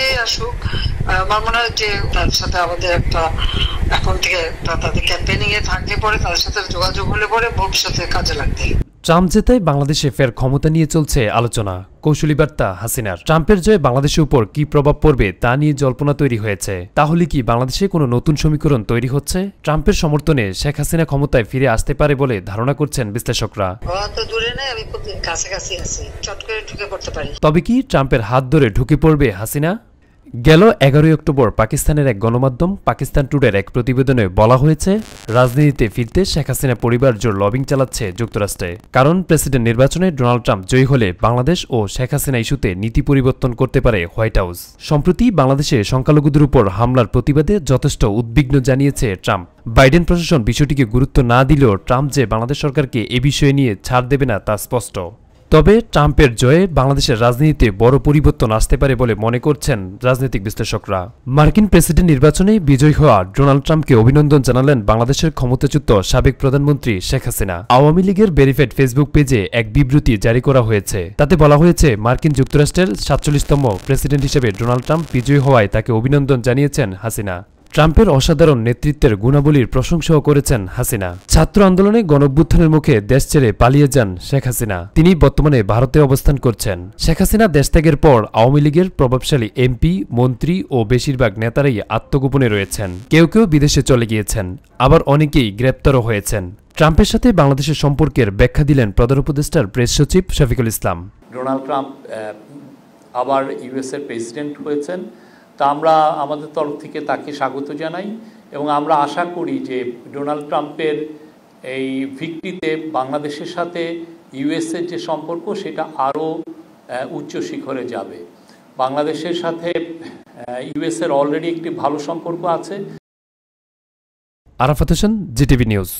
যে আসুক আমার মনে হয় যে তার সাথে আমাদের একটা এখন থেকে তাদের ক্যাম্পেনিং এ থাকলে পরে তাদের সাথে যোগাযোগ হলে পরে ভবিষ্যতে কাজে লাগতে ট্রাম্প জেতায় বাংলাদেশে ফের ক্ষমতা নিয়ে চলছে আলোচনা কৌশলী বার্তা হাসিনার ট্রাম্পের জয়ে বাংলাদেশের উপর কি প্রভাব পড়বে তা নিয়ে জল্পনা তৈরি হয়েছে তাহলে কি বাংলাদেশে কোনো নতুন সমীকরণ তৈরি হচ্ছে ট্রাম্পের সমর্থনে শেখ হাসিনা ক্ষমতায় ফিরে আসতে পারে বলে ধারণা করছেন বিশ্লেষকরা তবে কি ট্রাম্পের হাত ধরে ঢুকে পড়বে হাসিনা গেল এগারোই অক্টোবর পাকিস্তানের এক গণমাধ্যম পাকিস্তান টুডের এক প্রতিবেদনে বলা হয়েছে রাজনীতিতে ফিরতে শেখ হাসিনা পরিবার জোর লবিং চালাচ্ছে যুক্তরাষ্ট্রে কারণ প্রেসিডেন্ট নির্বাচনে ডোনাল্ড ট্রাম্প জয়ী হলে বাংলাদেশ ও শেখ হাসিনা ইস্যুতে নীতি পরিবর্তন করতে পারে হোয়াইট হাউস সম্প্রতি বাংলাদেশে সংখ্যালঘুদের উপর হামলার প্রতিবাদে যথেষ্ট উদ্বিগ্ন জানিয়েছে ট্রাম্প বাইডেন প্রশাসন বিষয়টিকে গুরুত্ব না দিলেও ট্রাম্প যে বাংলাদেশ সরকারকে এ বিষয়ে নিয়ে ছাড় দেবে না তা স্পষ্ট তবে ট্রাম্পের জয়ে বাংলাদেশের রাজনীতিতে বড় পরিবর্তন আসতে পারে বলে মনে করছেন রাজনৈতিক বিশ্লেষকরা মার্কিন প্রেসিডেন্ট নির্বাচনে বিজয়ী হওয়া ডোনাল্ড ট্রাম্পকে অভিনন্দন জানালেন বাংলাদেশের ক্ষমতাচ্যুত সাবেক প্রধানমন্ত্রী শেখ হাসিনা আওয়ামী লীগের ভেরিফাইড ফেসবুক পেজে এক বিবৃতি জারি করা হয়েছে তাতে বলা হয়েছে মার্কিন যুক্তরাষ্ট্রের সাতচল্লিশতম প্রেসিডেন্ট হিসেবে ডোনাল্ড ট্রাম্প বিজয়ী হওয়ায় তাকে অভিনন্দন জানিয়েছেন হাসিনা ট্রাম্পের অসাধারণ নেতৃত্বের গুণাবলীর প্রশংসাও করেছেন হাসিনা ছাত্র আন্দোলনে গণভ্যুত্থানের মুখে দেশ ছেড়ে পালিয়ে যান শেখ হাসিনা তিনি বর্তমানে ভারতে অবস্থান করছেন শেখ হাসিনা দেশ ত্যাগের পর আওয়ামী লীগের প্রভাবশালী এমপি মন্ত্রী ও বেশিরভাগ নেতারাই আত্মগোপনে রয়েছেন কেউ কেউ বিদেশে চলে গিয়েছেন আবার অনেকেই গ্রেপ্তারও হয়েছেন ট্রাম্পের সাথে বাংলাদেশের সম্পর্কের ব্যাখ্যা দিলেন প্রধান উপদেষ্টার প্রেস সচিব শফিকুল ইসলাম ডোনাল্ড ট্রাম্প আবার ইউএসএর প্রেসিডেন্ট হয়েছেন তা আমরা আমাদের তরফ থেকে তাকে স্বাগত জানাই এবং আমরা আশা করি যে ডোনাল্ড ট্রাম্পের এই ভিক্টিতে বাংলাদেশের সাথে ইউএসের যে সম্পর্ক সেটা আরও উচ্চ শিখরে যাবে বাংলাদেশের সাথে ইউএসের অলরেডি একটি ভালো সম্পর্ক আছে আরাফাত হোসেন জিটিভি নিউজ